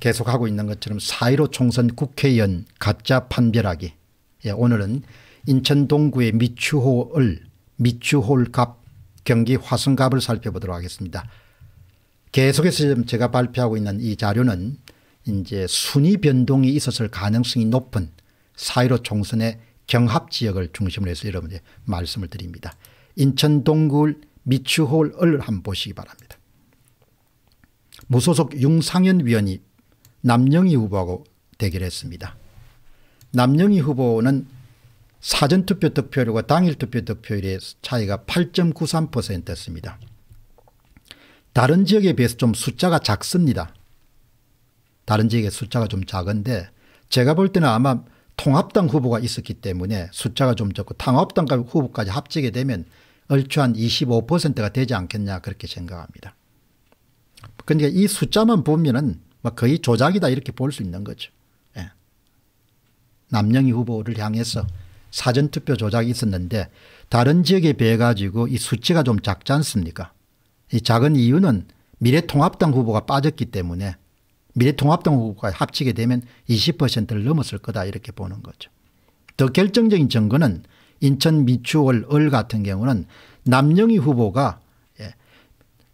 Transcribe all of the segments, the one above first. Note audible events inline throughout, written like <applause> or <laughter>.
계속하고 있는 것처럼 4.15 총선 국회의원 가짜 판별하기 예, 오늘은 인천 동구의 미추홀 미추홀갑 경기 화순갑을 살펴보도록 하겠습니다. 계속해서 제가 발표하고 있는 이 자료는 이제 순위 변동이 있었을 가능성이 높은 4.15 총선의 경합 지역을 중심으로 해서 여러분께 말씀을 드립니다. 인천 동굴 미추홀을 한번 보시기 바랍니다. 무소속 윤상현 위원이 남영희 후보하고 대결했습니다. 남영희 후보는 사전투표 득표율과 당일투표 득표율의 차이가 8.93%였습니다. 다른 지역에 비해서 좀 숫자가 작습니다. 다른 지역의 숫자가 좀 작은데 제가 볼 때는 아마 통합당 후보가 있었기 때문에 숫자가 좀 적고 통합당 후보까지 합치게 되면 얼추 한 25%가 되지 않겠냐 그렇게 생각합니다. 그러니이 숫자만 보면 막 거의 조작이다 이렇게 볼 수 있는 거죠. 예. 남영희 후보를 향해서 사전투표 조작이 있었는데 다른 지역에 비해 가지고 이 수치가 좀 작지 않습니까? 이 작은 이유는 미래통합당 후보가 빠졌기 때문에 미래통합당 후보가 합치게 되면 20%를 넘었을 거다 이렇게 보는 거죠. 더 결정적인 증거는 인천 미추홀 을 같은 경우는 남영희 후보가 예,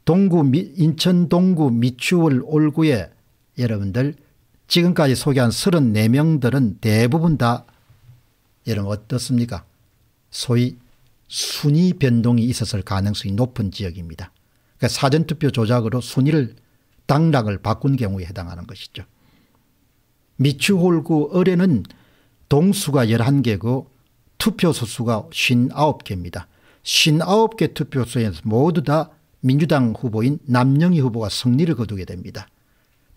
동구 미, 인천 동구 미추홀 올구에 여러분들 지금까지 소개한 34명들은 대부분 다 여러분 어떻습니까? 소위 순위 변동이 있었을 가능성이 높은 지역입니다. 그러니까 사전투표 조작으로 순위를 당락을 바꾼 경우에 해당하는 것이죠. 미추홀구 의뢰는 동수가 11개고 투표소 수가 59개입니다. 59개 투표소에서 모두 다 민주당 후보인 남영희 후보가 승리를 거두게 됩니다.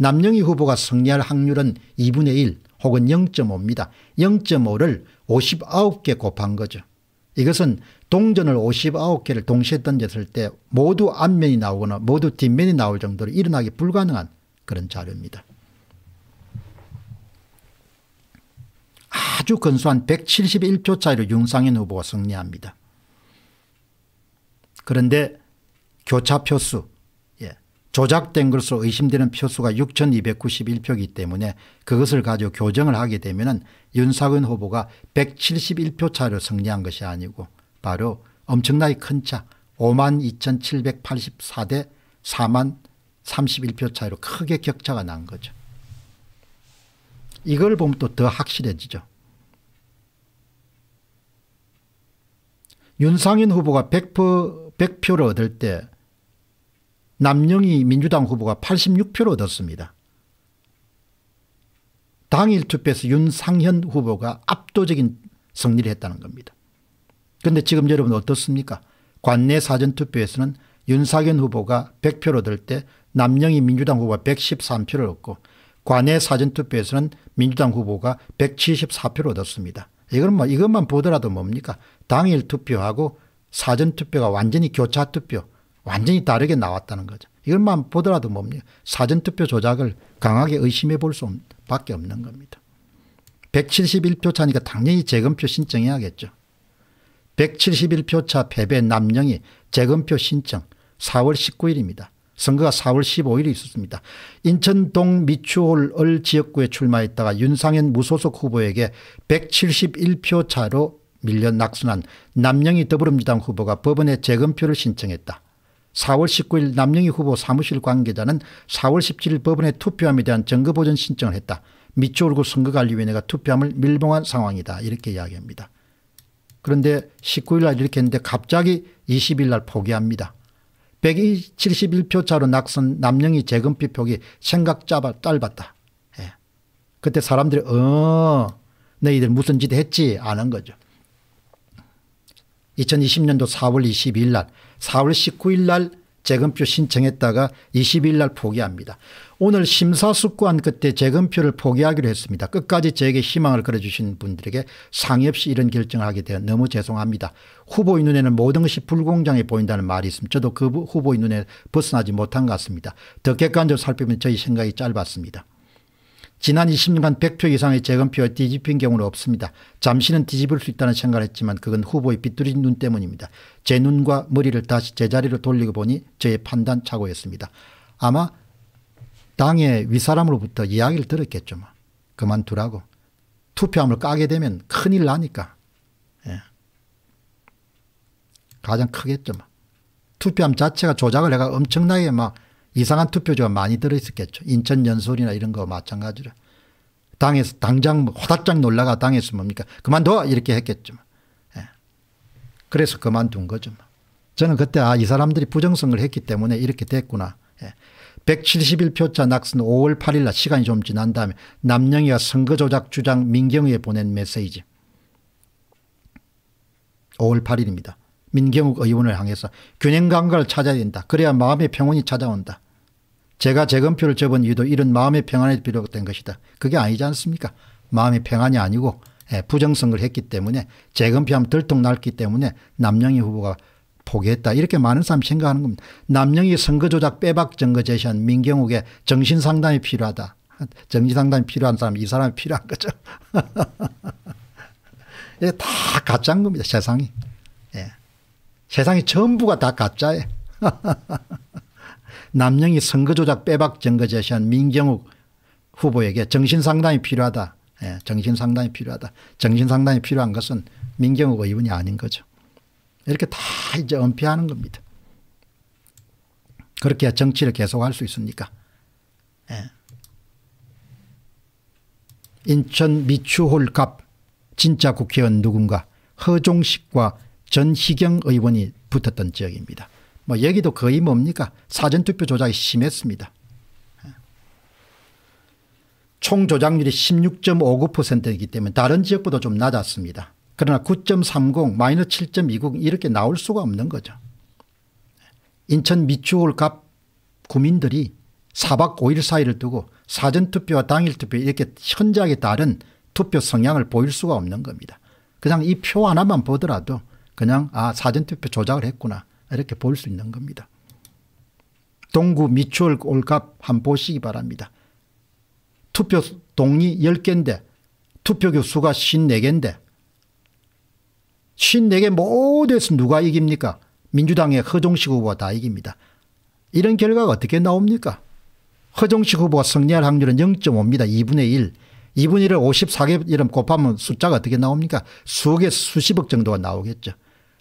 남영희 후보가 승리할 확률은 2분의 1 혹은 0.5입니다. 0.5를 59개 곱한 거죠. 이것은 동전을 59개를 동시에 던졌을 때 모두 앞면이 나오거나 모두 뒷면이 나올 정도로 일어나기 불가능한 그런 자료입니다. 아주 근소한 171표 차이로 윤상현 후보가 승리합니다. 그런데 교차표수 조작된 것으로 의심되는 표수가 6291표이기 때문에 그것을 가지고 교정을 하게 되면 윤석윤 후보가 171표 차로 승리한 것이 아니고 바로 엄청나게 큰 차5 2784대 4만 31표 차이로 크게 격차가 난 거죠. 이걸 보면 또 더 확실해지죠. 윤상윤 후보가 100표, 100표를 얻을 때 남영희 민주당 후보가 86표를 얻었습니다. 당일 투표에서 윤상현 후보가 압도적인 승리를 했다는 겁니다. 그런데 지금 여러분 어떻습니까? 관내 사전투표에서는 윤상현 후보가 100표를 얻을 때 남영희 민주당 후보가 113표를 얻고 관내 사전투표에서는 민주당 후보가 174표를 얻었습니다. 이것만, 뭐 이것만 보더라도 뭡니까? 당일 투표하고 사전투표가 완전히 교차투표 완전히 다르게 나왔다는 거죠. 이것만 보더라도 뭡니까? 사전투표 조작을 강하게 의심해 볼 수밖에 없는 겁니다. 171표 차니까 당연히 재검표 신청해야겠죠. 171표 차 패배 남영이 재검표 신청 4월 19일입니다. 선거가 4월 15일에 있었습니다. 인천동 미추홀 을 지역구에 출마했다가 윤상현 무소속 후보에게 171표 차로 밀려 낙선한 남영희 더불어민주당 후보가 법원에 재검표를 신청했다. 4월 19일 남영희 후보 사무실 관계자는 4월 17일 법원에 투표함에 대한 증거보전 신청을 했다. 미추홀구 선거관리위원회가 투표함을 밀봉한 상황이다. 이렇게 이야기합니다. 그런데 19일 날 이렇게 했는데 갑자기 20일 날 포기합니다. 171표 차로 낙선 남영희 재검표 표기 생각 짧아, 짧았다. 예. 그때 사람들이 어 너희들 무슨 짓 했지 아는 거죠. 2020년도 4월 22일 날 4월 19일 날 재검표 신청했다가 22일 날 포기합니다. 오늘 심사숙고한 그때 재검표를 포기하기로 했습니다. 끝까지 저에게 희망을 걸어주신 분들에게 상의 없이 이런 결정을 하게 되어 너무 죄송합니다. 후보의 눈에는 모든 것이 불공정해 보인다는 말이 있습니다. 저도 그 후보의 눈에 벗어나지 못한 것 같습니다. 더 객관적으로 살펴보면 저희 생각이 짧았습니다. 지난 20년간 100표 이상의 재검표에 뒤집힌 경우는 없습니다. 잠시는 뒤집을 수 있다는 생각을 했지만 그건 후보의 삐뚤인 눈 때문입니다. 제 눈과 머리를 다시 제자리로 돌리고 보니 저의 판단 착오였습니다. 아마 당의 윗사람으로부터 이야기를 들었겠죠. 뭐. 그만두라고. 투표함을 까게 되면 큰일 나니까. 예. 가장 크겠죠. 뭐. 투표함 자체가 조작을 해가 엄청나게 막 이상한 투표조가 많이 들어있었겠죠. 인천 연설이나 이런 거 마찬가지로. 당에서 당장 뭐 호닥장 놀라가 당에서 뭡니까 그만둬 이렇게 했겠죠. 예. 그래서 그만둔 거죠. 저는 그때 아 이 사람들이 부정성을 했기 때문에 이렇게 됐구나. 예. 171표차 낙선 5월 8일 날 시간이 좀 지난 다음에 남영희가 선거조작 주장 민경우에 보낸 메시지. 5월 8일입니다. 민경욱 의원을 향해서 균형감각을 찾아야 된다. 그래야 마음의 평온이 찾아온다. 제가 재검표를 접은 이유도 이런 마음의 평안에 비롯된 것이다. 그게 아니지 않습니까? 마음의 평안이 아니고 예, 부정선거를 했기 때문에 재검표하면 들통날기 때문에 남영희 후보가 포기했다. 이렇게 많은 사람이 생각하는 겁니다. 남영희 선거조작 빼박 증거 제시한 민경욱의 정신상담이 필요하다. 정신상담이 필요한 사람 이 사람이 필요한 거죠. <laughs> 이게 다 가짜인 겁니다. 세상이. 예. 세상이 전부가 다 가짜예요. <laughs> 남영희 선거조작 빼박 증거 제시한 민경욱 후보에게 정신상담이 필요하다. 예, 정신상담이 필요하다. 정신상담이 필요한 것은 민경욱 의원이 아닌 거죠. 이렇게 다 이제 은폐하는 겁니다. 그렇게 정치를 계속할 수 있습니까? 예. 인천 미추홀갑 진짜 국회의원 누군가 허종식과 전희경 의원이 붙었던 지역입니다. 뭐 여기도 거의 뭡니까 사전투표 조작이 심했습니다. 총 조작률이 16.59%이기 때문에 다른 지역보다 좀 낮았습니다. 그러나 9.30마이너7.29 이렇게 나올 수가 없는 거죠. 인천 미추홀 갑 구민들이 4박 5일 사이를 두고 사전투표와 당일투표 이렇게 현저하게 다른 투표 성향을 보일 수가 없는 겁니다. 그냥 이 표 하나만 보더라도 그냥 아 사전투표 조작을 했구나 이렇게 볼 수 있는 겁니다. 동구 미추홀 올갑 한 보시기 바랍니다. 투표 동이 10개인데 투표교 수가 54개인데 54개 모두에서 누가 이깁니까? 민주당의 허종식 후보가 다 이깁니다. 이런 결과가 어떻게 나옵니까? 허종식 후보가 승리할 확률은 0.5입니다. 2분의 1. 2분의 1을 54개 이름 곱하면 숫자가 어떻게 나옵니까? 수억에 수십억 정도가 나오겠죠.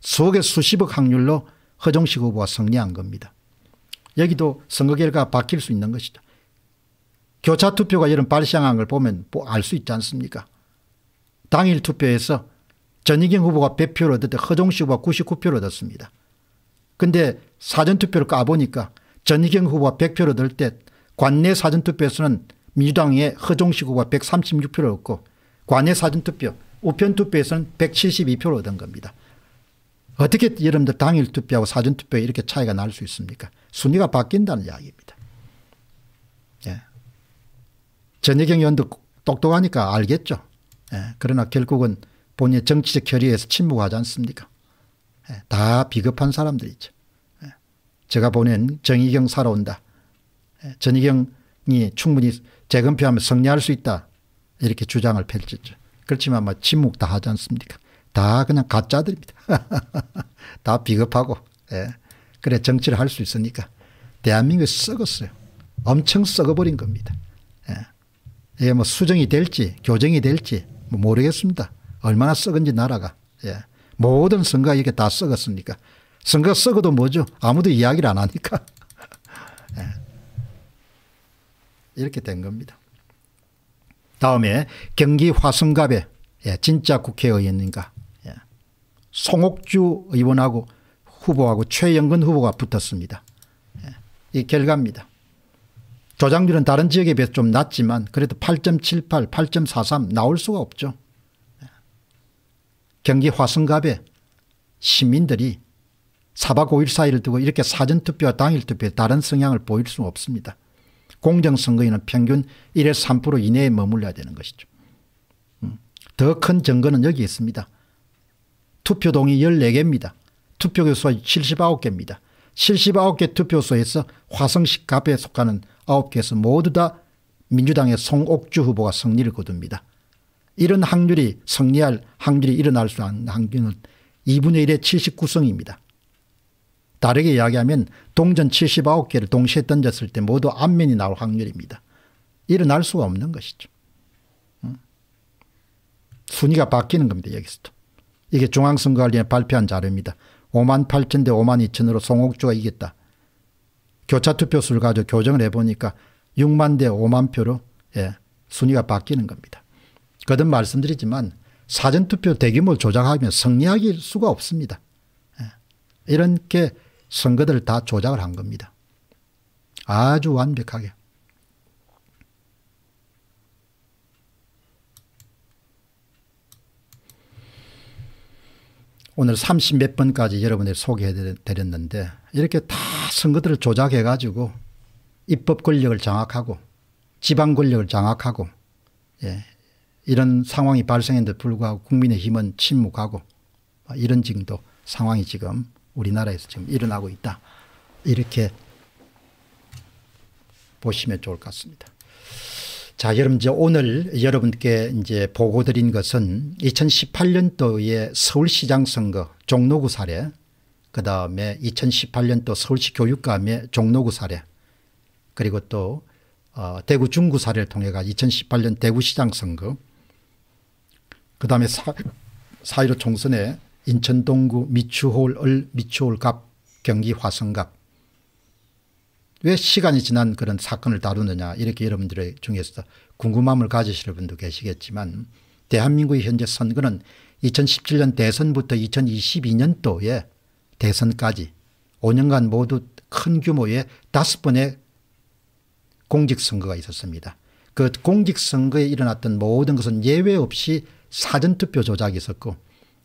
수억에 수십억 확률로 허종식 후보가 승리한 겁니다. 여기도 선거 결과가 바뀔 수 있는 것이죠. 교차 투표가 이런 발생한 걸 보면 뭐 알수 있지 않습니까? 당일 투표에서 전희경 후보가 100표를 얻을 때 허종식 후보가 99표를 얻었습니다. 근데 사전투표를 까보니까 전희경 후보가 100표를 얻을 때 관내 사전투표에서는 민주당의 허종식 후보가 136표를 얻고 관내 사전투표, 우편투표에서는 172표를 얻은 겁니다. 어떻게 여러분들 당일 투표하고 사전 투표에 이렇게 차이가 날 수 있습니까? 순위가 바뀐다는 이야기입니다. 예. 전혜경 의원도 똑똑하니까 알겠죠. 예. 그러나 결국은 본인의 정치적 결의에서 침묵하지 않습니까? 예. 다 비겁한 사람들이죠. 예. 제가 보낸 정의경 살아온다. 예. 전희경이 충분히 재검표하면 승리할 수 있다. 이렇게 주장을 펼쳤죠. 그렇지만 뭐 침묵 다 하지 않습니까? 다 그냥 가짜들입니다. <laughs> 다 비겁하고, 예. 그래 정치를 할 수 있으니까 대한민국이 썩었어요. 엄청 썩어버린 겁니다. 예. 이게 뭐 수정이 될지 교정이 될지 뭐 모르겠습니다. 얼마나 썩은지 나라가. 예. 모든 선거가 이렇게 다썩었습니까 선거 썩어도 뭐죠? 아무도 이야기를 안 하니까. <laughs> 예. 이렇게 된 겁니다. 다음에 경기 화성갑에 예, 진짜 국회의원인가 송옥주 의원하고 후보하고 최영근 후보가 붙었습니다. 예, 이 결과입니다. 조장률은 다른 지역에 비해서 좀 낮지만 그래도 8.78, 8.43 나올 수가 없죠. 예. 경기 화성갑에 시민들이 4박 5일 사이를 두고 이렇게 사전투표와 당일투표에 다른 성향을 보일 수는 없습니다. 공정선거에는 평균 1에3% 이내에 머물러야 되는 것이죠. 음, 더큰 증거는 여기 있습니다. 투표동이 14개입니다. 투표교수가 79개입니다. 79개 투표소에서 화성식 갑에 속하는 9개에서 모두 다 민주당의 송옥주 후보가 승리를 거둡니다. 이런 확률이 승리할 확률이 일어날 수 있는 확률은 2분의 1의 79성입니다. 다르게 이야기하면 동전 79개를 동시에 던졌을 때 모두 안면이 나올 확률입니다. 일어날 수가 없는 것이죠. 순위가 바뀌는 겁니다. 여기서도. 이게 중앙선거관리에 발표한 자료입니다. 5만 8천 대 5만 2천으로 송옥주가 이겼다. 교차투표수를 가지고 교정을 해보니까 6만 대 5만 표로 예, 순위가 바뀌는 겁니다. 거듭 말씀드리지만 사전투표 대규모 조작하면 승리할 수가 없습니다. 예, 이렇게 선거들을 다 조작을 한 겁니다. 아주 완벽하게. 오늘 30몇 번까지 여러분들 소개해 드렸는데 이렇게 다 선거들을 조작해 가지고 입법 권력을 장악하고 지방 권력을 장악하고 예, 이런 상황이 발생했는데 불구하고 국민의힘은 침묵하고 뭐 이런 지금도 상황이 지금 우리나라에서 지금 일어나고 있다. 이렇게 보시면 좋을 것 같습니다. 자, 여러분 이제 오늘 여러분께 이제 보고 드린 것은 2018년도에 서울시장 선거 종로구 사례, 그 다음에 2018년도 서울시 교육감의 종로구 사례, 그리고 또 어, 대구 중구 사례를 통해가 2018년 대구시장 선거, 그 다음에 사1로 총선에 인천 동구 미추홀을 미추홀갑 경기 화성갑 왜 시간이 지난 그런 사건을 다루느냐 이렇게 여러분들 중에서 궁금함을 가지시는 분도 계시겠지만 대한민국의 현재 선거는 2017년 대선부터 2022년도에 대선까지 5년간 모두 큰 규모의 5번의 공직선거가 있었습니다. 그 공직선거에 일어났던 모든 것은 예외 없이 사전투표 조작이 있었고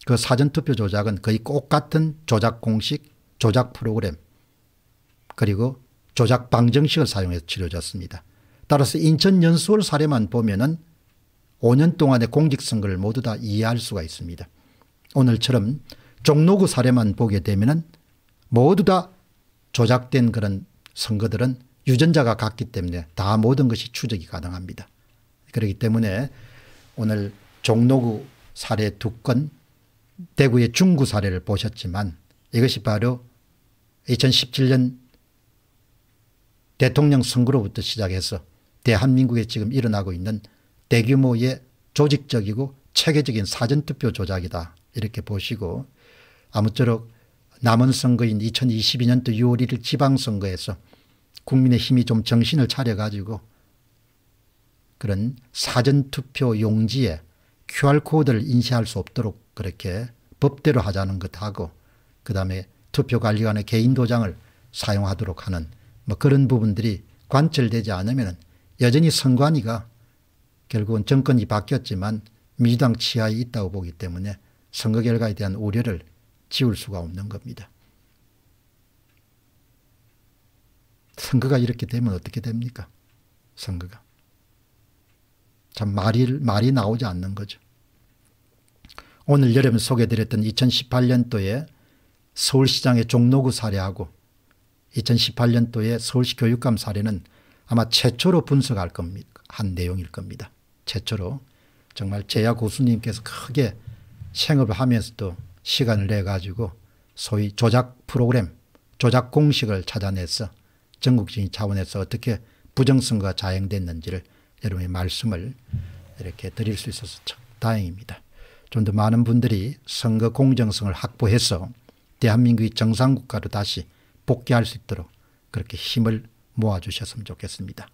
그 사전투표 조작은 거의 똑같은 조작 공식, 조작 프로그램 그리고 조작 방정식을 사용해 치러졌습니다. 따라서 인천 연수월 사례만 보면은 5년 동안의 공직선거를 모두 다 이해할 수가 있습니다. 오늘처럼 종로구 사례만 보게 되면은 모두 다 조작된 그런 선거들은 유전자가 같기 때문에 다 모든 것이 추적이 가능합니다. 그렇기 때문에 오늘 종로구 사례 두 건, 대구의 중구 사례를 보셨지만 이것이 바로 2017년 대통령 선거로부터 시작해서 대한민국에 지금 일어나고 있는 대규모의 조직적이고 체계적인 사전투표 조작이다 이렇게 보시고 아무쪼록 남은 선거인 2022년도 6월 1일 지방선거에서 국민의 힘이 좀 정신을 차려가지고 그런 사전투표 용지에 QR코드를 인쇄할 수 없도록 그렇게 법대로 하자는 것하고 그 다음에 투표관리관의 개인 도장을 사용하도록 하는 뭐 그런 부분들이 관철되지 않으면 여전히 선관위가 결국은 정권이 바뀌었지만 민주당 치하에 있다고 보기 때문에 선거 결과에 대한 우려를 지울 수가 없는 겁니다. 선거가 이렇게 되면 어떻게 됩니까? 선거가. 참 말이, 말이 나오지 않는 거죠. 오늘 여러분 소개드렸던 2018년도에 서울시장의 종로구 사례하고 2018년도에 서울시 교육감 사례는 아마 최초로 분석할 겁니다. 한 내용일 겁니다. 최초로 정말 제야 고수님께서 크게 생업을 하면서도 시간을 내 가지고 소위 조작 프로그램 조작 공식을 찾아내서 전국적인 차원에서 어떻게 부정선거가 자행됐는지를 여러분의 말씀을 이렇게 드릴 수 있어서 참 다행입니다. 좀 더 많은 분들이 선거 공정성을 확보해서 대한민국이 정상국가로 다시 복귀할 수 있도록 그렇게 힘을 모아주셨으면 좋겠습니다.